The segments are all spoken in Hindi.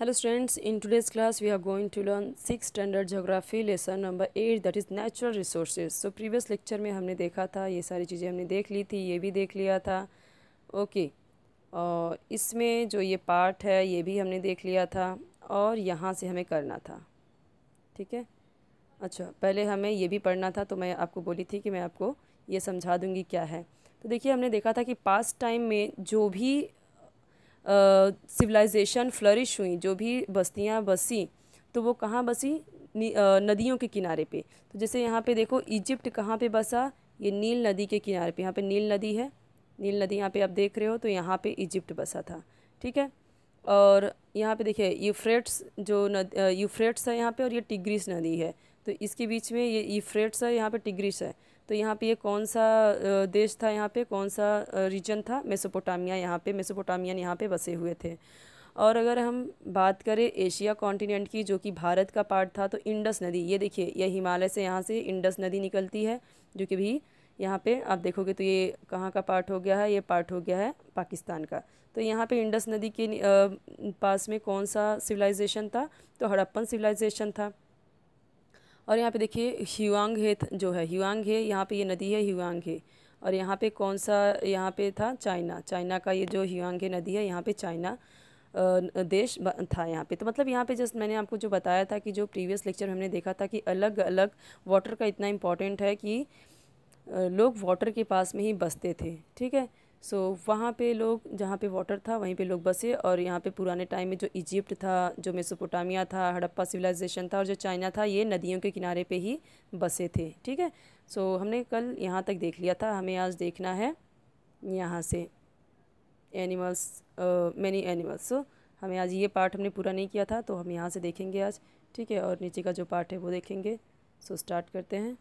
Hello students in today's class we are going to learn six standard geography lesson number eight that is natural resources so previous lecture में हमने देखा था ये सारी चीज़ें हमने देख ली थी ये भी देख लिया था ओके और इसमें जो ये पार्ट है ये भी हमने देख लिया था और यहाँ से हमें करना था ठीक है अच्छा पहले हमें ये भी पढ़ना था तो मैं आपको बोली थी कि मैं आपको ये समझा दूँगी क्या है तो देखिए हमने देखा था कि पास्ट टाइम में जो भी सिविलाइजेशन फ्लरिश हुई जो भी बस्तियाँ बसी तो वो कहाँ बसी नदियों के किनारे पे तो जैसे यहाँ पे देखो इजिप्ट कहाँ पे बसा ये नील नदी के किनारे पे यहाँ पे नील नदी है नील नदी यहाँ पे आप देख रहे हो तो यहाँ पे इजिप्ट बसा था ठीक है और यहाँ पे देखिए यूफ्रेट्स जो नद यूफ्रेट्स है यहाँ पे और ये टिग्रिस नदी है तो इसके बीच में ये यूफ्रेट्स है यहाँ पे टिग्रिस है तो यहाँ पे ये कौन सा देश था यहाँ पे कौन सा रीजन था मेसोपोटामिया यहाँ पे मेसोपोटामियन यहाँ पे बसे हुए थे और अगर हम बात करें एशिया कॉन्टिनेंट की जो कि भारत का पार्ट था तो इंडस नदी ये देखिए यह हिमालय से यहाँ से इंडस नदी निकलती है जो कि भी यहाँ पे आप देखोगे तो ये कहाँ का पार्ट हो गया है ये पार्ट हो गया है पाकिस्तान का तो यहाँ पे इंडस नदी के पास में कौन सा सिविलाइजेशन था तो हड़प्पन सिविलाइजेशन था और यहाँ पे देखिए हिवांग हे जो है हिवांग हे यहाँ पे ये नदी है हिवांग हे और यहाँ पे कौन सा यहाँ पे था चाइना चाइना का ये जो हिवांग हे नदी है यहाँ पे चाइना देश था यहाँ पे तो मतलब यहाँ पे जस्ट मैंने आपको जो बताया था कि जो प्रीवियस लेक्चर हमने देखा था कि अलग अलग वाटर का इतना इम्पॉर्टेंट है कि लोग वाटर के पास में ही बसते थे ठीक है सो so, वहाँ पे लोग जहाँ पे वाटर था वहीं पे लोग बसे और यहाँ पे पुराने टाइम में जो इजिप्ट था जो मेसोपोटामिया था हड़प्पा सिविलाइजेशन था और जो चाइना था ये नदियों के किनारे पे ही बसे थे ठीक है सो so, हमने कल यहाँ तक देख लिया था हमें आज देखना है यहाँ से एनिमल्स मैनी एनिमल्स सो हमें आज ये पार्ट हमने पूरा नहीं किया था तो हम यहाँ से देखेंगे आज ठीक है और नीचे का जो पार्ट है वो देखेंगे सो so, स्टार्ट करते हैं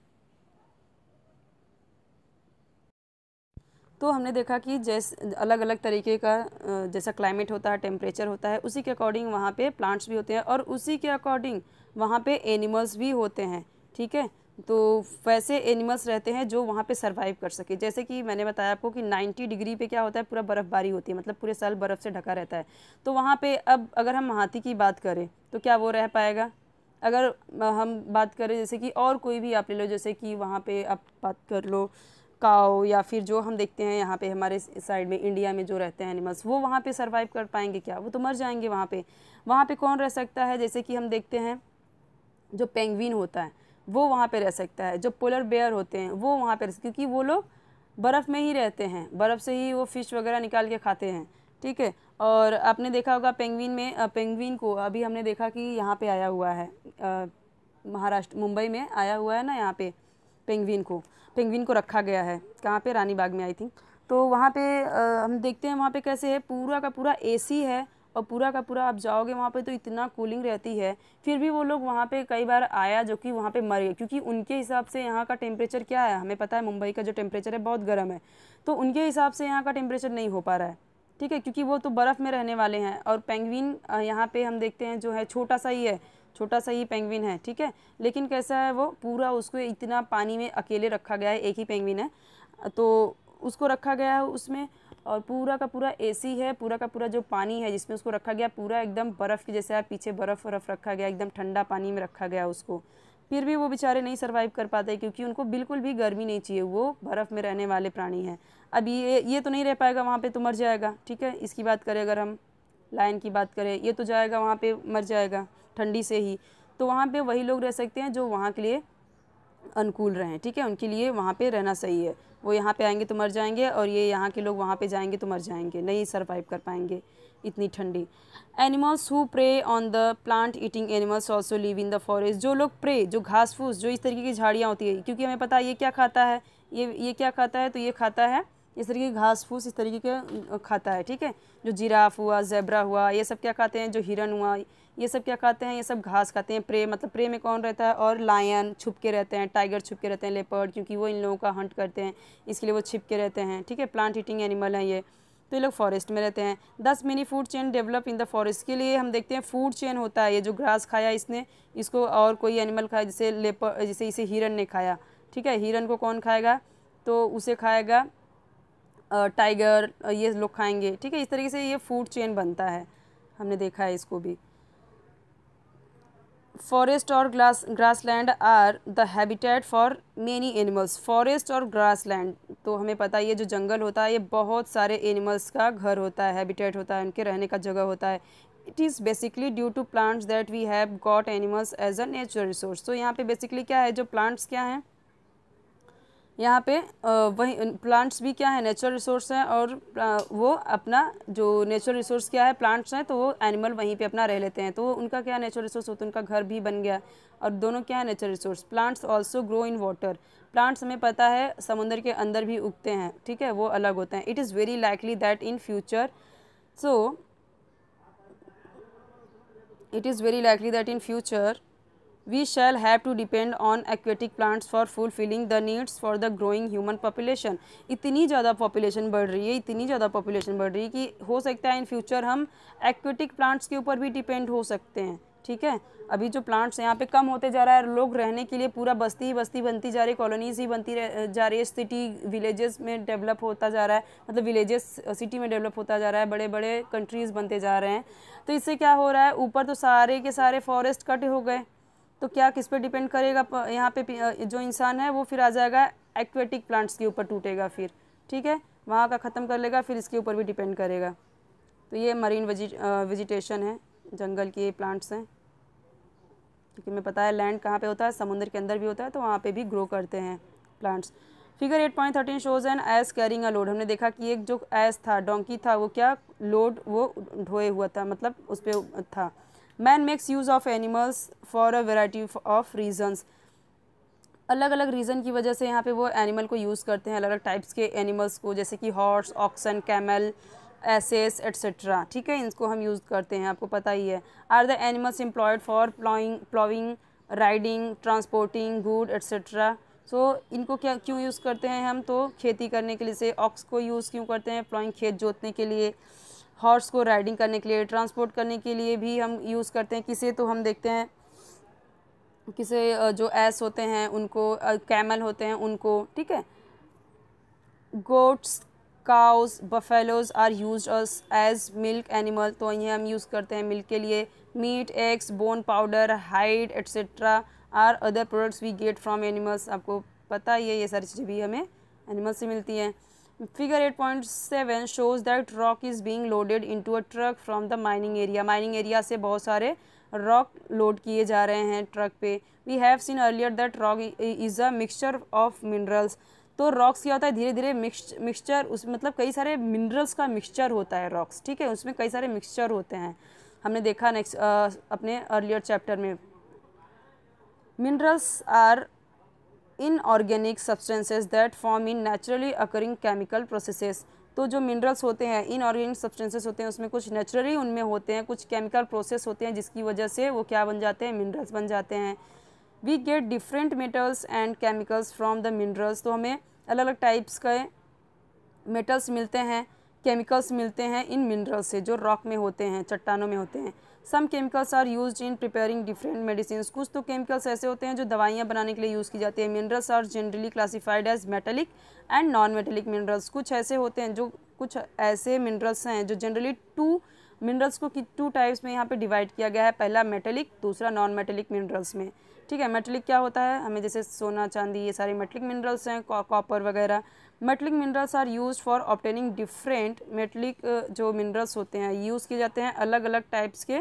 तो हमने देखा कि जैस अलग अलग तरीके का जैसा क्लाइमेट होता है टेम्परेचर होता है उसी के अकॉर्डिंग वहाँ पे प्लांट्स भी होते हैं और उसी के अकॉर्डिंग वहाँ पे एनिमल्स भी होते हैं ठीक है तो वैसे एनिमल्स रहते हैं जो वहाँ पे सर्वाइव कर सके जैसे कि मैंने बताया आपको कि 90 डिग्री पे क्या होता है पूरा बर्फ़बारी होती है मतलब पूरे साल बर्फ़ से ढका रहता है तो वहाँ पे अब अगर हम हाथी की बात करें तो क्या वो रह पाएगा अगर हम बात करें जैसे कि और कोई भी आप ले लो जैसे कि वहाँ पर आप बात कर लो काओ या फिर जो हम देखते हैं यहाँ पे हमारे साइड में इंडिया में जो रहते हैं एनिमल्स वो वहाँ पे सरवाइव कर पाएंगे क्या वो तो मर जाएंगे वहाँ पे वहाँ पे कौन रह सकता है जैसे कि हम देखते हैं जो पेंगवीन होता है वो वहाँ पे रह सकता है जो पोलर बेयर होते हैं वो वहाँ पर रह क्योंकि वो लोग बर्फ़ में ही रहते हैं बर्फ़ से ही वो फ़िश वगैरह निकाल के खाते हैं ठीक है और आपने देखा होगा पेंगवीन में पेंगवीन को अभी हमने देखा कि यहाँ पे आया हुआ है महाराष्ट्र मुंबई में आया हुआ है ना यहाँ पे पेंगवीन को पेंगविन को रखा गया है कहाँ पे रानी बाग में आई थिंक तो वहाँ पे आ, हम देखते हैं वहाँ पे कैसे है पूरा का पूरा एसी है और पूरा का पूरा आप जाओगे वहाँ पे तो इतना कूलिंग रहती है फिर भी वो लोग वहाँ पे कई बार आया जो कि वहाँ पे मर गए क्योंकि उनके हिसाब से यहाँ का टेम्परेचर क्या है हमें पता है मुंबई का जो टेम्परेचर है बहुत गर्म है तो उनके हिसाब से यहाँ का टेम्परेचर नहीं हो पा रहा है ठीक है क्योंकि वो तो बर्फ़ में रहने वाले हैं और पेंगविन यहाँ पे हम देखते हैं जो है छोटा सा ही है छोटा सा ही पेंगविन है ठीक है लेकिन कैसा है वो पूरा उसको इतना पानी में अकेले रखा गया है एक ही पेंगविन है तो उसको रखा गया है उसमें और पूरा का पूरा एसी है पूरा का पूरा जो पानी है जिसमें उसको रखा गया पूरा एकदम बर्फ़ के जैसे है पीछे बर्फ़ वर्फ रखा गया एकदम ठंडा पानी में रखा गया उसको फिर भी वो बेचारे नहीं सर्वाइव कर पाते क्योंकि उनको बिल्कुल भी गर्मी नहीं चाहिए वो बर्फ़ में रहने वाले प्राणी हैं अब ये ये तो नहीं रह पाएगा वहाँ पे तो मर जाएगा ठीक है इसकी बात करें अगर हम लायन की बात करें ये तो जाएगा वहाँ पे मर जाएगा ठंडी से ही तो वहाँ पे वही लोग रह सकते हैं जो वहाँ के लिए अनुकूल रहें ठीक है उनके लिए वहाँ पे रहना सही है वो यहाँ पे आएंगे तो मर जाएंगे और ये यहाँ के लोग वहाँ पे जाएंगे तो मर जाएंगे नहीं सर्वाइव कर पाएंगे इतनी ठंडी animals who prey on the plant eating animals also live in the forest जो लोग प्रे जो घास फूस जो इस तरीके की झाड़ियाँ होती है क्योंकि हमें पता है ये क्या खाता है ये ये क्या खाता है तो ये खाता है इस तरीके की घास फूस इस तरीके का खाता है ठीक है जो जिराफ हुआ जेबरा हुआ ये सब क्या खाते हैं जो हिरन हुआ ये सब क्या खाते हैं ये सब घास खाते हैं प्रे मतलब प्रे में कौन रहता है और लायन छुप के रहते हैं टाइगर छुप के रहते हैं लेपर्ड क्योंकि वो इन लोगों का हंट करते हैं इसके लिए वो छिप के रहते हैं ठीक है प्लांट हीटिंग एनिमल हैं ये तो ये लोग फॉरेस्ट में रहते हैं thus many food chain develop in the forest के लिए हम देखते हैं फूड चेन होता है ये जो घास खाया इसने इसको और कोई एनिमल खाया जैसे लेपर जैसे इसे हिरन ने खाया ठीक है हिरन को कौन खाएगा तो उसे खाएगा टाइगर ये लोग खाएंगे ठीक है इस तरीके से ये फूड चेन बनता है हमने देखा है इसको भी फॉरेस्ट और grass grassland are the habitat for many animals forest और ग्रास लैंड तो हमें पता है ये जो जंगल होता है ये बहुत सारे एनिमल्स का घर होता है हैबिटेट होता है उनके रहने का जगह होता है it is basically due to plants that we have got animals as a natural resource तो यहाँ पे बेसिकली क्या है जो प्लांट्स क्या हैं यहाँ पे वही प्लांट्स भी क्या है नेचुरल रिसोर्स हैं और वो अपना जो नेचुरल रिसोर्स क्या है प्लांट्स हैं तो वो एनिमल वहीं पे अपना रह लेते हैं तो उनका क्या नेचुरल रिसोर्स होता है उनका घर भी बन गया और दोनों क्या है natural resource plants also grow in water plants हमें पता है समुंदर के अंदर भी उगते हैं ठीक है वो अलग होते हैं it is very likely that in future so it is very likely that in future we shall have to depend on aquatic plants for fulfilling the needs for the growing human population इतनी ज़्यादा population बढ़ रही है इतनी ज़्यादा population बढ़ रही है कि हो सकता है इन फ्यूचर हम aquatic plants के ऊपर भी डिपेंड हो सकते हैं ठीक है अभी जो प्लांट्स यहाँ पे कम होते जा रहा है लोग रहने के लिए पूरा बस्ती ही बस्ती बनती जा रही है कॉलोनीज ही बनती जा रही है सिटी विलेजेस में डेवलप होता जा रहा है मतलब विलेजेस सिटी में डेवलप होता जा रहा है बड़े बड़े कंट्रीज़ बनते जा रहे हैं तो इससे क्या हो रहा है ऊपर तो सारे के सारे फॉरेस्ट कट हो गए तो क्या किस पे डिपेंड करेगा यहाँ पे जो इंसान है वो फिर आ जाएगा एक्वेटिक प्लांट्स के ऊपर टूटेगा फिर ठीक है वहाँ का ख़त्म कर लेगा फिर इसके ऊपर भी डिपेंड करेगा तो ये मरीन वेजिटेशन है जंगल के प्लांट्स हैं क्योंकि मैं पता है लैंड कहाँ पे होता है समुद्र के अंदर भी होता है तो वहाँ पे भी ग्रो करते हैं plants figure eight point thirteen shows an ass carrying a load हमने देखा कि एक जो एस था डोंकी था वो क्या लोड वो ढोए हुआ था मतलब उस पर था man makes use of animals for a variety of reasons अलग अलग रीज़न की वजह से यहाँ पे वो एनिमल को यूज़ करते हैं अलग अलग टाइप्स के एनिमल्स को जैसे कि horse oxen camel asses etcetera ठीक है इनको हम यूज़ करते हैं आपको पता ही है are the animals employed for ploughing ploughing riding transporting good etcetera so इनको क्या क्यों यूज़ करते हैं हम तो खेती करने के लिए से ऑक्स को यूज़ क्यों करते हैं प्लॉइंग खेत जोतने के लिए हॉर्स को राइडिंग करने के लिए ट्रांसपोर्ट करने के लिए भी हम यूज़ करते हैं किसे तो हम देखते हैं किसे जो एस होते हैं उनको कैमल होते हैं उनको ठीक है goats cows buffaloes are use as milk animal तो यह हम यूज़ करते हैं मिल्क के लिए meat eggs bone powder hide etcetera are other products we get from animals आपको पता ही है ये सारी चीज़ें भी हमें एनिमल्स से मिलती हैं figure 8.7 shows that rock is being loaded into a truck from the mining area mining area से बहुत सारे rock load किए जा रहे हैं truck पे we have seen earlier that rock is a mixture of minerals तो रॉक्स क्या होता है धीरे धीरे मिक्सचर उस मतलब कई सारे मिनरल्स का मिक्सचर होता है रॉक्स ठीक है उसमें कई सारे मिक्सचर होते हैं हमने देखा नेक्स्ट अपने अर्लियर चैप्टर में minerals are inorganic substances that form in naturally occurring chemical processes तो जो मिनरल्स होते हैं इनऑर्गेनिक सब्सटेंसेस होते हैं उसमें कुछ नेचुरली उनमें होते हैं कुछ केमिकल प्रोसेस होते हैं जिसकी वजह से वो क्या बन जाते हैं मिनरल्स बन जाते हैं we get different metals and chemicals from the minerals तो हमें अलग अलग टाइप्स के मेटल्स मिलते हैं केमिकल्स मिलते हैं इन मिनरल्स से जो रॉक में होते हैं चट्टानों में होते हैं some chemicals are use in preparing different medicine कुछ तो केमिकल्स ऐसे होते हैं जो दवाइयाँ बनाने के लिए यूज़ की जाती है minerals are generally classified as metallic and non metallic minerals कुछ ऐसे होते हैं जो कुछ ऐसे मिनरल्स हैं जो जनरली टू मिनरल्स को टू टाइप्स में यहाँ पे डिवाइड किया गया है पहला मेटेलिक दूसरा नॉन मेटेलिक मिनरल्स में ठीक है मेटेलिक क्या होता है हमें जैसे सोना चांदी ये सारे मेटेलिक मिनरल्स हैं कॉपर वगैरह metallic minerals are use for obtaining different metallic जो मिनरल्स होते हैं यूज़ किए जाते हैं अलग अलग टाइप्स के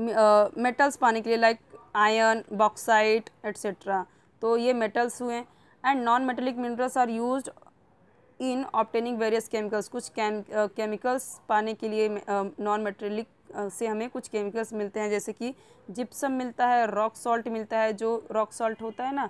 मेटल्स uh, पाने के लिए लाइक आयन बॉक्साइट एट्सेट्रा तो ये मेटल्स हुए and non metallic minerals are use in obtaining various chemicals कुछ केमिकल्स uh, पाने के लिए नॉन uh, मेटेलिक से हमें कुछ केमिकल्स मिलते हैं जैसे कि जिप्सम मिलता है रॉक सॉल्ट मिलता है जो रॉक सॉल्ट होता है ना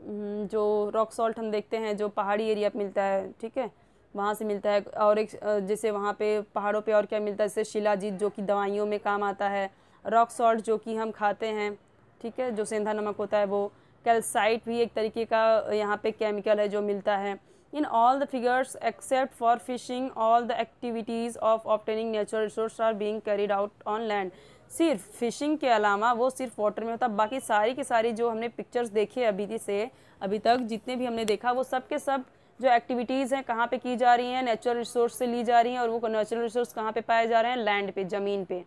जो रॉक सॉल्ट हम देखते हैं जो पहाड़ी एरिया पे मिलता है ठीक है वहाँ से मिलता है और एक जैसे वहाँ पे पहाड़ों पे और क्या मिलता है जैसे शिलाजीत जो कि दवाइयों में काम आता है रॉक सॉल्ट जो कि हम खाते हैं ठीक है जो सेंधा नमक होता है वो कैल्साइट भी एक तरीके का यहाँ पे केमिकल है जो मिलता है in all the figures except for fishing all the activities of obtaining natural resource are being carried out on land सिर्फ फिशिंग के अलावा वो सिर्फ वाटर में होता बाकी सारी की सारी जो हमने पिक्चर्स देखे अभी अभी से अभी तक जितने भी हमने देखा वो सब के सब जो एक्टिविटीज़ हैं कहाँ पे की जा रही हैं नेचुरल रिसोर्स से ली जा रही हैं और वो नेचुरल रिसोर्स कहाँ पे पाए जा रहे हैं लैंड पे ज़मीन पे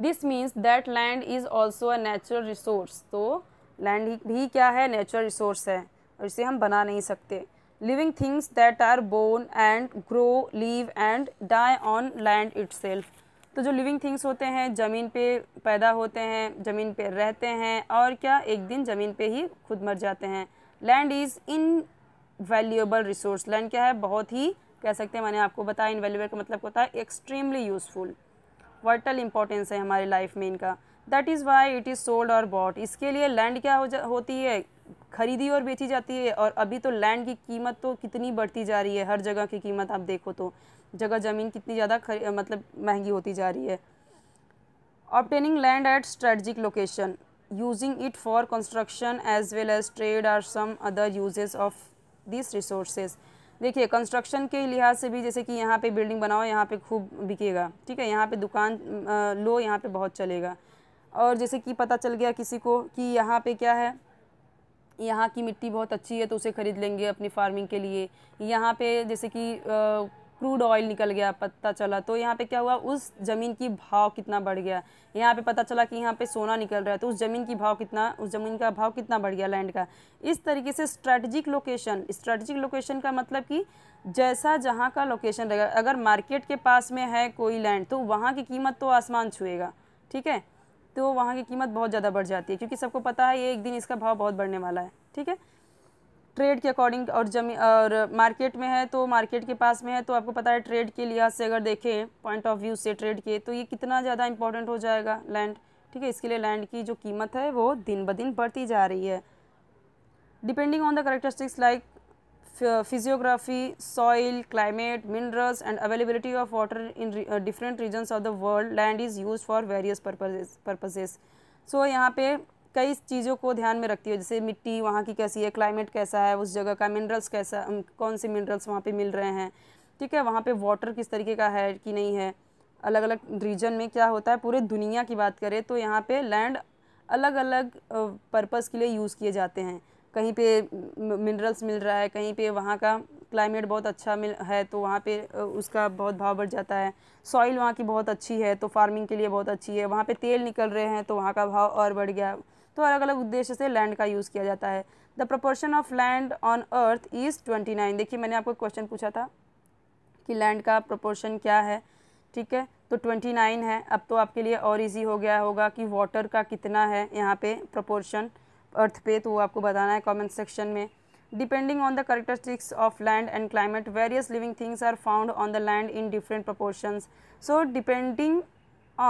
this means that land is also a natural resource तो लैंड भी क्या है नेचुरल रिसोर्स है और इसे हम बना नहीं सकते living things that are born and grow live and die on land self तो जो लिविंग थिंग्स होते हैं ज़मीन पे पैदा होते हैं ज़मीन पे रहते हैं और क्या एक दिन ज़मीन पे ही खुद मर जाते हैं land is invaluable resource land क्या है बहुत ही कह सकते हैं मैंने आपको बताया इन वैल्यूएबल का मतलब होता है एक्सट्रीमली यूज़फुल वाइटल इंपॉर्टेंस है हमारे लाइफ में इनका that is why it is sold और बॉट इसके लिए लैंड क्या हो जा होती है खरीदी और बेची जाती है और अभी तो लैंड की कीमत तो कितनी बढ़ती जा रही है हर जगह की कीमत आप देखो तो जगह ज़मीन कितनी ज़्यादा मतलब महंगी होती जा रही है obtaining land at strategic location using it for construction as well as trade are some other uses of this resources देखिए कंस्ट्रक्शन के लिहाज से भी जैसे कि यहाँ पे बिल्डिंग बनाओ यहाँ पे खूब बिकेगा ठीक है यहाँ पे दुकान लो यहाँ पे बहुत चलेगा और जैसे कि पता चल गया किसी को कि यहाँ पे क्या है यहाँ की मिट्टी बहुत अच्छी है तो उसे ख़रीद लेंगे अपनी फार्मिंग के लिए यहाँ पे जैसे कि क्रूड ऑयल निकल गया पता चला तो यहाँ पे क्या हुआ उस ज़मीन की भाव कितना बढ़ गया यहाँ पे पता चला कि यहाँ पे सोना निकल रहा है तो उस ज़मीन की भाव कितना उस ज़मीन का भाव कितना बढ़ गया लैंड का इस तरीके से स्ट्रैटेजिक लोकेशन स्ट्रैटेजिक लोकेशन का मतलब कि जैसा जहाँ का लोकेशन रहेगा अगर मार्केट के पास में है कोई लैंड तो वहाँ की कीमत तो आसमान छुएगा ठीक है तो वहाँ की कीमत बहुत ज़्यादा बढ़ जाती है क्योंकि सबको पता है ये एक दिन इसका भाव बहुत बढ़ने वाला है ठीक है ट्रेड के अकॉर्डिंग और जमी और मार्केट में है तो मार्केट के पास में है तो आपको पता है ट्रेड के लिहाज से अगर देखें पॉइंट ऑफ व्यू से ट्रेड के तो ये कितना ज़्यादा इंपॉर्टेंट हो जाएगा लैंड ठीक है इसके लिए लैंड की जो कीमत है वो दिन ब दिन बढ़ती जा रही है depending on the characteristics like physiography soil climate minerals and availability of water in different region of the world land is use for various purposes so यहाँ पे कई चीज़ों को ध्यान में रखती है जैसे मिट्टी वहाँ की कैसी है क्लाइमेट कैसा है उस जगह का मिनरल्स कैसा कौन से मिनरल्स वहाँ पे मिल रहे हैं ठीक है वहाँ पे वाटर किस तरीके का है कि नहीं है अलग अलग रीजन में क्या होता है पूरे दुनिया की बात करें तो यहाँ पे लैंड अलग अलग पर्पज़ के लिए यूज़ किए जाते हैं कहीं पे मिनरल्स मिल रहा है कहीं पे वहाँ का क्लाइमेट बहुत अच्छा मिल है तो वहाँ पे उसका बहुत भाव बढ़ जाता है सॉइल वहाँ की बहुत अच्छी है तो फार्मिंग के लिए बहुत अच्छी है वहाँ पे तेल निकल रहे हैं तो वहाँ का भाव और बढ़ गया तो अलग अलग उद्देश्य से लैंड का यूज़ किया जाता है the proportion of land on earth is twenty nine देखिए मैंने आपको क्वेश्चन पूछा था कि लैंड का प्रपोर्शन क्या है ठीक है तो ट्वेंटी नाइन है अब तो आपके लिए और ईजी हो गया होगा कि वाटर का कितना है यहाँ पे प्रपोर्शन अर्थ पे तो वो आपको बताना है कॉमेंट सेक्शन में depending on the characteristics of land and climate various living things are found on the land in different proportion so depending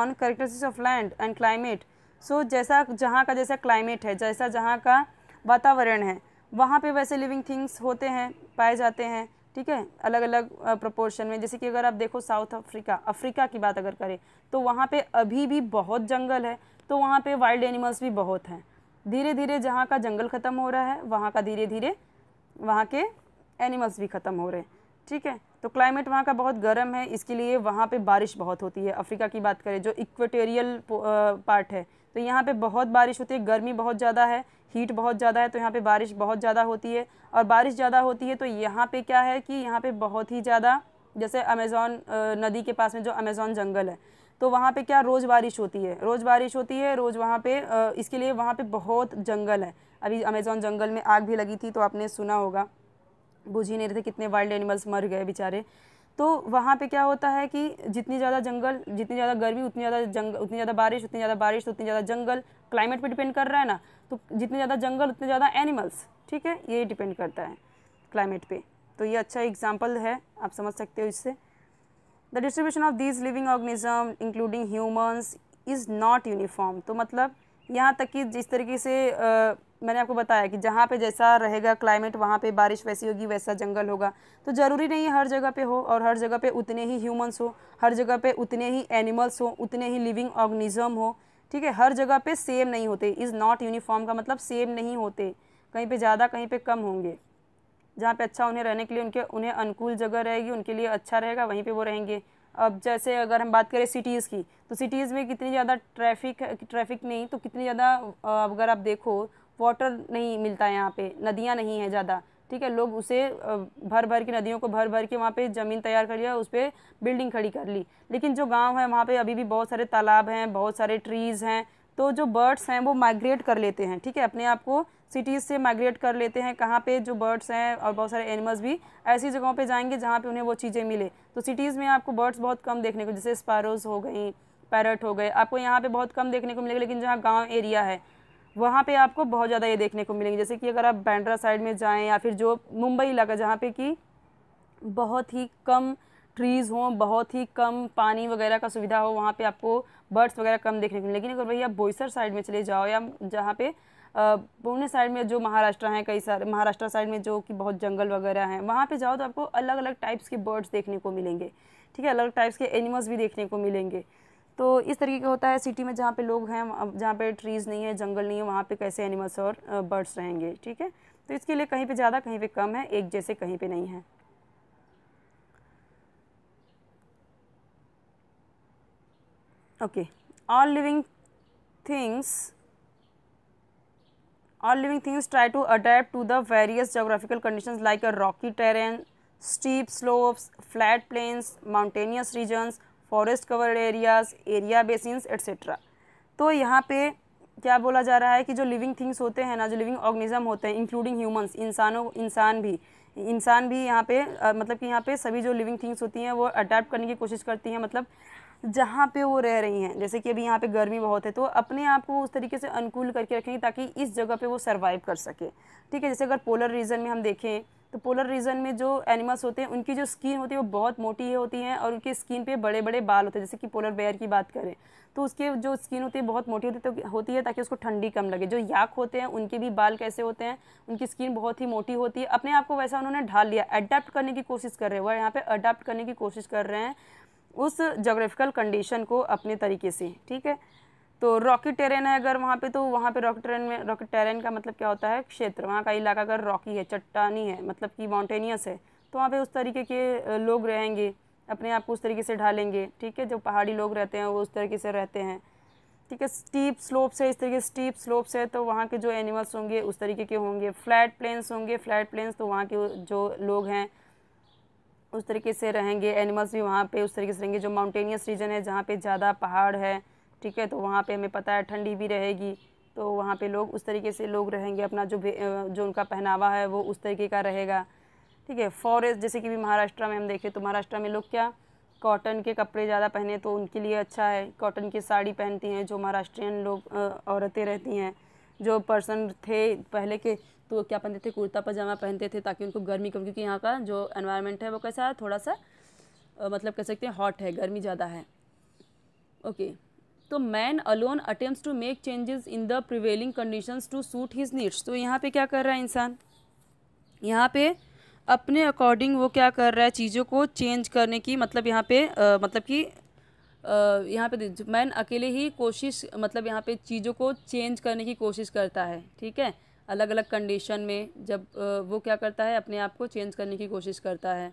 on characteristics of land and climate so so, जैसा जहाँ का जैसा क्लाइमेट है जैसा जहाँ का वातावरण है वहाँ पे वैसे लिविंग थिंग्स होते हैं पाए जाते हैं ठीक है अलग अलग प्रपोर्शन में जैसे कि अगर आप देखो साउथ अफ्रीका अफ्रीका की बात अगर करें तो वहाँ पे अभी भी बहुत जंगल है तो वहाँ पे वाइल्ड एनिमल्स भी बहुत हैं धीरे धीरे जहाँ का जंगल ख़त्म हो रहा है वहाँ का धीरे धीरे वहाँ के एनिमल्स भी ख़त्म हो रहे हैं ठीक है तो क्लाइमेट वहाँ का बहुत गर्म है इसके लिए वहाँ पर बारिश बहुत होती है अफ्रीका की बात करें जो इक्वेटेरियल पार्ट है तो यहाँ पे बहुत बारिश होती है गर्मी बहुत ज़्यादा है हीट बहुत ज़्यादा है तो यहाँ पे बारिश बहुत ज़्यादा होती है और बारिश ज़्यादा होती है तो यहाँ पे क्या है कि यहाँ पे बहुत ही ज़्यादा जैसे अमेज़ोन नदी के पास में जो अमेज़ोन जंगल है तो वहाँ पर क्या रोज़ बारिश होती है रोज़ बारिश होती है रोज़ वहाँ पर इसके लिए वहाँ पर बहुत जंगल है अभी अमेज़ोन जंगल में आग भी लगी थी तो आपने सुना होगा बुझ ही नहीं रहे थे कितने वाइल्ड एनिमल्स मर गए बेचारे तो वहाँ पे क्या होता है कि जितनी ज़्यादा जंगल जितनी ज़्यादा गर्मी उतनी ज़्यादा जंग उतनी ज़्यादा बारिश उतनी ज़्यादा बारिश तो उतनी ज़्यादा जंगल क्लाइमेट पे डिपेंड कर रहा है ना तो जितने ज़्यादा जंगल उतने ज़्यादा एनिमल्स ठीक है ये डिपेंड करता है क्लाइमेट पर तो ये अच्छा एग्जाम्पल है आप समझ सकते हो इससे the distribution of these living organism including humans is not uniform तो मतलब यहाँ तक कि जिस तरीके से आ, मैंने आपको बताया कि जहाँ पे जैसा रहेगा क्लाइमेट वहाँ पे बारिश वैसी होगी वैसा जंगल होगा तो ज़रूरी नहीं है हर जगह पे हो और हर जगह पे उतने ही ह्यूमंस हो हर जगह पे उतने ही एनिमल्स हो उतने ही लिविंग ऑर्गेनिज्म हो ठीक है हर जगह पे सेम नहीं होते इज़ नॉट यूनिफॉर्म का मतलब सेम नहीं होते कहीं पर ज़्यादा कहीं पर कम होंगे जहाँ पर अच्छा उन्हें रहने के लिए उनके उन्हें अनुकूल जगह रहेगी उनके लिए अच्छा रहेगा वहीं पर वो रहेंगे अब जैसे अगर हम बात करें सिटीज़ की तो सिटीज़ में कितनी ज़्यादा ट्रैफिक ट्रैफिक नहीं तो कितनी ज़्यादा अगर आप देखो वाटर नहीं मिलता है यहाँ पे नदियाँ नहीं है ज़्यादा ठीक है लोग उसे भर भर के नदियों को भर भर के वहाँ पे ज़मीन तैयार कर लिया उस पर बिल्डिंग खड़ी कर ली लेकिन जो गांव है वहाँ पे अभी भी बहुत सारे तालाब हैं बहुत सारे ट्रीज़ हैं तो जो बर्ड्स हैं वो माइग्रेट कर लेते हैं ठीक है अपने आप को सिटीज़ से माइग्रेट कर लेते हैं कहाँ पे जो बर्ड्स हैं और बहुत सारे एनिमल्स भी ऐसी जगहों पे जाएंगे जहाँ पे उन्हें वो चीज़ें मिले तो सिटीज़ में आपको बर्ड्स बहुत कम देखने को जैसे स्पारोज हो गई पैरट हो गए आपको यहाँ पे बहुत कम देखने को मिलेगा लेकिन जहाँ गाँव एरिया है वहाँ पर आपको बहुत ज़्यादा ये देखने को मिलेंगे जैसे कि अगर आप बैंड्रा साइड में जाएँ या फिर जो मुंबई इलाका जहाँ पे कि बहुत ही कम ट्रीज़ हों बहुत ही कम पानी वगैरह का सुविधा हो वहाँ पे आपको बर्ड्स वगैरह कम देखने को मिले लेकिन अगर वही आप बोईसर साइड में चले जाओ या जहाँ पे पुणे साइड में जो महाराष्ट्र हैं कई सारे महाराष्ट्र साइड में जो कि बहुत जंगल वगैरह हैं वहाँ पे जाओ तो आपको अलग अलग टाइप्स के बर्ड्स देखने को मिलेंगे ठीक है अलग टाइप्स के एनिमल्स भी देखने को मिलेंगे तो इस तरीके का होता है सिटी में जहाँ पर लोग हैं जहाँ पर ट्रीज़ नहीं है जंगल नहीं है वहाँ पर कैसे एनिमल्स और बर्ड्स रहेंगे ठीक है तो इसके लिए कहीं पर ज़्यादा कहीं पर कम है एक जैसे कहीं पर नहीं है okay all living things All living things try to adapt to the various geographical conditions like a rocky terrain, steep slopes, flat plains, mountainous regions, forest covered areas, area basins, etc. तो यहाँ पे क्या बोला जा रहा है कि जो लिविंग थिंग्स होते हैं ना जो लिविंग ऑर्गेनिज्म होते हैं इंक्लूडिंग ह्यूमंस इंसानों इंसान भी इंसान भी यहाँ पे आ, मतलब कि यहाँ पे सभी जो लिविंग थिंग्स होती हैं वो अडेप्ट करने की कोशिश करती हैं मतलब जहाँ पे वो रह रही हैं जैसे कि अभी यहाँ पे गर्मी बहुत है तो अपने आप को उस तरीके से अनुकूल करके रखेंगे ताकि इस जगह पे वो सर्वाइव कर सके ठीक है जैसे अगर पोलर रीजन में हम देखें तो पोलर रीजन में जो एनिमल्स होते हैं उनकी जो स्किन होती है वो बहुत मोटी होती है और उनकी स्किन पे बड़े बड़े बाल होते हैं जैसे कि पोलर बेयर की बात करें तो उसके जो स्किन होती है बहुत मोटी होती है तो होती है ताकि उसको ठंडी कम लगे जो याक होते हैं उनके भी बाल कैसे होते हैं उनकी स्किन बहुत ही मोटी होती है अपने आप को वैसा उन्होंने ढाल लिया अडेप्ट करने की कोशिश कर रहे हैं वह यहाँ पर अडेप्ट करने की कोशिश कर रहे हैं उस जोग्राफिकल कंडीशन को अपने तरीके से ठीक है तो रॉकी टेरेन है अगर वहाँ पे तो वहाँ पे रॉकी टेरेन में रॉकी टेरेन का मतलब क्या होता है क्षेत्र वहाँ का इलाका अगर रॉकी है चट्टानी है मतलब कि माउंटेनियस है तो वहाँ पे उस तरीके के लोग रहेंगे अपने आप को उस तरीके से ढालेंगे ठीक है जो पहाड़ी लोग रहते हैं वो उस तरीके से रहते हैं ठीक है स्टीप स्लोप्स है इस तरीके स्टीप स्लोप्स है तो वहाँ के जो एनिमल्स होंगे उस तरीके के होंगे फ्लैट प्लेन्स होंगे फ्लैट प्लेन्स तो वहाँ के जो लोग हैं उस तरीके से रहेंगे एनिमल्स भी वहाँ पे उस तरीके से रहेंगे जो माउंटेनियस रीजन है जहाँ पे ज़्यादा पहाड़ है ठीक है तो वहाँ पे हमें पता है ठंडी भी रहेगी तो वहाँ पे लोग उस तरीके से लोग रहेंगे अपना जो जो उनका पहनावा है वो उस तरीके का रहेगा ठीक है फॉरेस्ट जैसे कि भी महाराष्ट्र में हम देखें तो महाराष्ट्र में लोग क्या कॉटन के कपड़े ज़्यादा पहने तो उनके लिए अच्छा है कॉटन की साड़ी पहनती हैं जो महाराष्ट्रियन लोग औरतें रहती हैं जो पर्सन थे पहले के तो वो क्या पहनते थे कुर्ता पजामा पहनते थे ताकि उनको गर्मी कम क्योंकि यहाँ का जो एनवायरनमेंट है वो कैसा है थोड़ा सा मतलब कह सकते हैं हॉट है गर्मी ज़्यादा है ओके तो man alone attempt to make changes in the prevailing conditions to suit his needs तो यहाँ पे क्या कर रहा है इंसान यहाँ पे अपने अकॉर्डिंग वो क्या कर रहा है चीज़ों को चेंज करने की मतलब यहाँ पे आ, मतलब कि यहाँ पे मैन अकेले ही कोशिश मतलब यहाँ पे चीज़ों को चेंज करने की कोशिश करता है ठीक है अलग अलग कंडीशन में जब वो क्या करता है अपने आप को चेंज करने की कोशिश करता है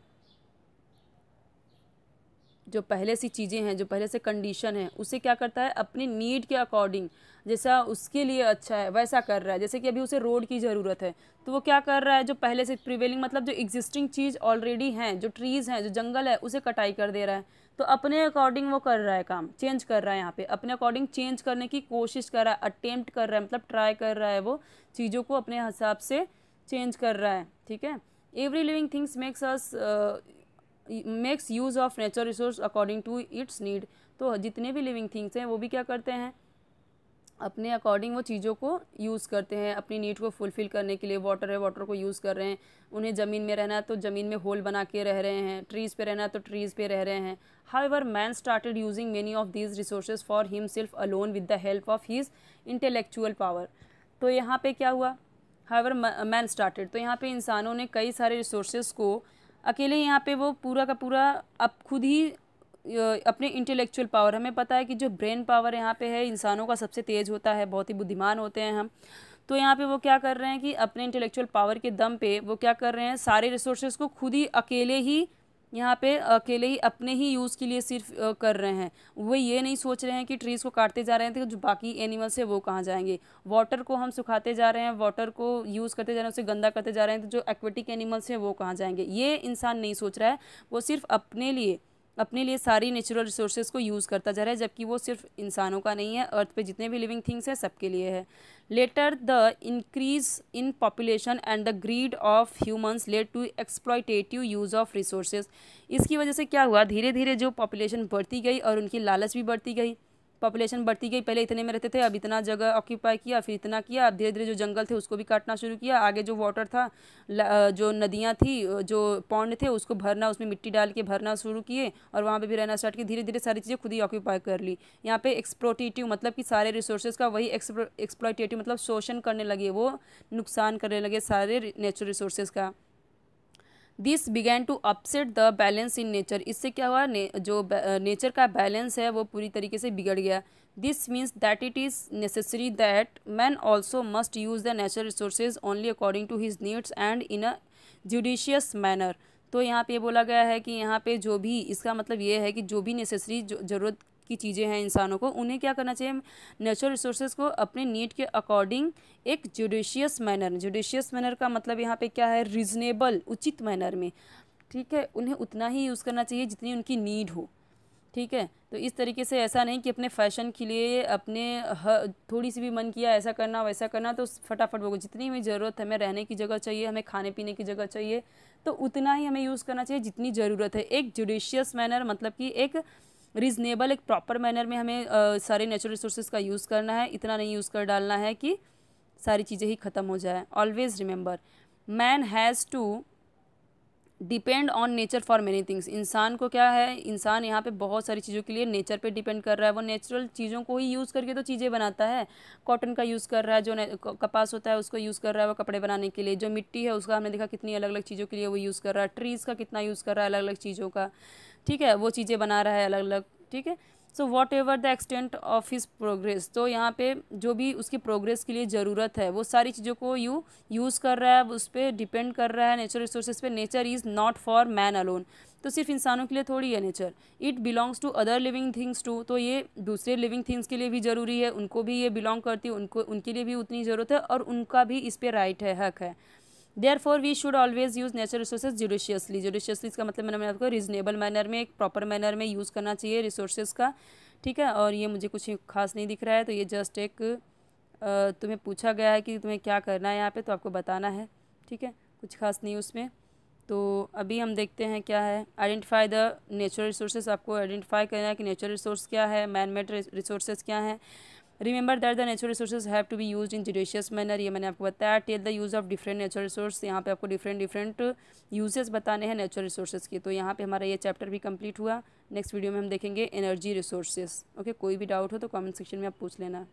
जो पहले सी चीज़ें हैं जो पहले से कंडीशन है उसे क्या करता है अपनी नीड के अकॉर्डिंग जैसा उसके लिए अच्छा है वैसा कर रहा है जैसे कि अभी उसे रोड की ज़रूरत है तो वो क्या कर रहा है जो पहले से प्रिवेलिंग मतलब जो एग्जिस्टिंग चीज़ ऑलरेडी हैं जो ट्रीज़ हैं जो जंगल है उसे कटाई कर दे रहा है तो अपने अकॉर्डिंग वो कर रहा है काम चेंज कर रहा है यहाँ पे अपने अकॉर्डिंग चेंज करने की कोशिश कर रहा है अटेम्प्ट कर रहा है मतलब ट्राई कर रहा है वो चीज़ों को अपने हिसाब से चेंज कर रहा है ठीक है every living things makes us makes use of nature resource according to its need तो जितने भी लिविंग थिंग्स हैं वो भी क्या करते हैं अपने अकॉर्डिंग वो चीज़ों को यूज़ करते हैं अपनी नीड को फुलफ़िल करने के लिए वाटर है वाटर को यूज़ कर रहे हैं उन्हें ज़मीन में रहना है तो ज़मीन में होल बना के रह रहे हैं ट्रीज़ पे रहना है तो ट्रीज़ पे रह रहे हैं however man started using many of these resources for himself alone with the help of his intellectual power तो यहाँ पर क्या हुआ एवर मैन स्टार्टेड तो यहाँ पर इंसानों ने कई सारे रिसोर्सेज को अकेले यहाँ पर वो पूरा का पूरा अब खुद ही अपने इंटेलेक्चुअल पावर हमें पता है कि जो ब्रेन पावर यहाँ पे है इंसानों का सबसे तेज़ होता है बहुत ही बुद्धिमान होते हैं हम तो यहाँ पे वो क्या कर रहे हैं कि अपने इंटेलेक्चुअल पावर के दम पे वो क्या कर रहे हैं सारे रिसोर्सेज को खुद ही अकेले ही यहाँ पे अकेले ही अपने ही यूज़ के लिए सिर्फ कर रहे हैं वो ये नहीं सोच रहे हैं कि ट्रीज़ को काटते जा रहे हैं तो जो बाकी एनिमल्स है वो कहाँ जाएंगे वाटर को हम सुखाते जा रहे हैं वाटर को यूज़ करते जा रहे हैं उसे गंदा करते जा रहे हैं तो जो एक्वेटिक एनिमल्स हैं वो कहाँ जाएंगे ये इंसान नहीं सोच रहा है वो सिर्फ अपने लिए अपने लिए सारी नेचुरल रिसोर्सेज को यूज़ करता जा रहा है जबकि वो सिर्फ इंसानों का नहीं है अर्थ पे जितने भी लिविंग थिंग्स हैं सबके लिए है later the increase in population and the greed of humans led to exploitative use of resources इसकी वजह से क्या हुआ धीरे धीरे जो पॉपुलेशन बढ़ती गई और उनकी लालच भी बढ़ती गई पॉपुलेशन बढ़ती गई पहले इतने में रहते थे अब इतना जगह ऑक्यूपाई किया फिर इतना किया अब धीरे धीरे जो जंगल थे उसको भी काटना शुरू किया आगे जो वाटर था जो नदियाँ थी जो पौंड थे उसको भरना उसमें मिट्टी डाल के भरना शुरू किए और वहाँ पर भी रहना स्टार्ट किया धीरे धीरे सारी चीज़ें खुद ही ऑक्यूपाई कर ली यहाँ पे एक्सप्लोटेटिव मतलब कि सारे रिसोर्सेज का वही एक्सप्लोटेटिव मतलब शोषण करने लगे वो नुकसान करने लगे सारे नेचुरल रिसोर्सेज का this began to upset the balance in nature इससे क्या हुआ ने, जो नेचर का बैलेंस है वो पूरी तरीके से बिगड़ गया this means that it is necessary that man also must use the natural resources only according to his needs and in a judicious manner तो यहाँ पे बोला गया है कि यहाँ पे जो भी इसका मतलब ये है कि जो भी नेसेसरी ज़रूरत की चीज़ें हैं इंसानों को उन्हें क्या करना चाहिए नेचुरल रिसोर्सेज को अपने नीड के अकॉर्डिंग एक जुडिशियस मैनर जुडिशियस मैनर का मतलब यहाँ पे क्या है रिजनेबल उचित मैनर में ठीक है उन्हें उतना ही यूज़ करना चाहिए जितनी उनकी नीड हो ठीक है तो इस तरीके से ऐसा नहीं कि अपने फैशन के लिए अपने थोड़ी सी भी मन किया ऐसा करना वैसा करना तो फटाफट वो जितनी हमें ज़रूरत है हमें रहने की जगह चाहिए हमें खाने पीने की जगह चाहिए तो उतना ही हमें यूज़ करना चाहिए जितनी ज़रूरत है एक जुडिशियस मैनर मतलब कि एक रिजनेबल एक प्रॉपर मैनर में हमें आ, सारे नेचुरल रिसोर्सेज का यूज़ करना है इतना नहीं यूज़ कर डालना है कि सारी चीज़ें ही ख़त्म हो जाए always remember man has to depend on nature for many things इंसान को क्या है इंसान यहाँ पे बहुत सारी चीज़ों के लिए नेचर पे डिपेंड कर रहा है वो नेचुरल चीज़ों को ही यूज़ करके तो चीज़ें बनाता है कॉटन का यूज़ कर रहा है जो कपास होता है उसको यूज़ कर रहा है वो कपड़े बनाने के लिए जो मिट्टी है उसका हमने देखा कितनी अलग अलग चीज़ों के लिए वो यूज़ कर रहा है ट्रीज़ का कितना यूज़ कर रहा है अलग अलग चीज़ों का ठीक है वो चीज़ें बना रहा है अलग अलग ठीक है so whatever the extent of his progress तो यहाँ पे जो भी उसकी प्रोग्रेस के लिए ज़रूरत है वो सारी चीज़ों को यू यूज़ कर रहा है उस पर डिपेंड कर रहा है नेचुरल रिसोर्सेज पे nature is not for man alone तो सिर्फ इंसानों के लिए थोड़ी है nature it belongs to other living things too तो ये दूसरे लिविंग थिंग्स के लिए भी ज़रूरी है उनको भी ये बिलोंग करती है उनको उनके लिए भी उतनी ज़रूरत है और उनका भी इस पर राइट है हक है therefore we should always use natural resources judiciously judiciously इसका मतलब मैंने आपको रीजनेबल मैनर में एक प्रॉपर मैनर में यूज़ करना चाहिए रिसोर्सेज का ठीक है और ये मुझे कुछ खास नहीं दिख रहा है तो ये जस्ट एक तुम्हें पूछा गया है कि तुम्हें क्या करना है यहाँ पे तो आपको बताना है ठीक है कुछ खास नहीं उसमें तो अभी हम देखते हैं क्या है आइडेंटिफाई द नेचुरल रिसोर्सेज आपको आइडेंटिफाई करना है कि नेचुरल रिसोर्स क्या है मैन मेड रिसोर्सेज क्या हैं remember that the natural resources have to be use in judicious manner ये मैंने आपको बताया tell the use of different natural resource यहाँ पे आपको डिफरेंट डिफरेंट यूजेस बताने हैं नेचुरल रिसोर्सेज के तो यहाँ पे हमारा ये चैप्टर भी कंप्लीट हुआ नेक्स्ट वीडियो में हम देखेंगे एनर्जी रिसोर्सेज ओके कोई भी डाउट हो तो कमेंट सेक्शन में आप पूछ लेना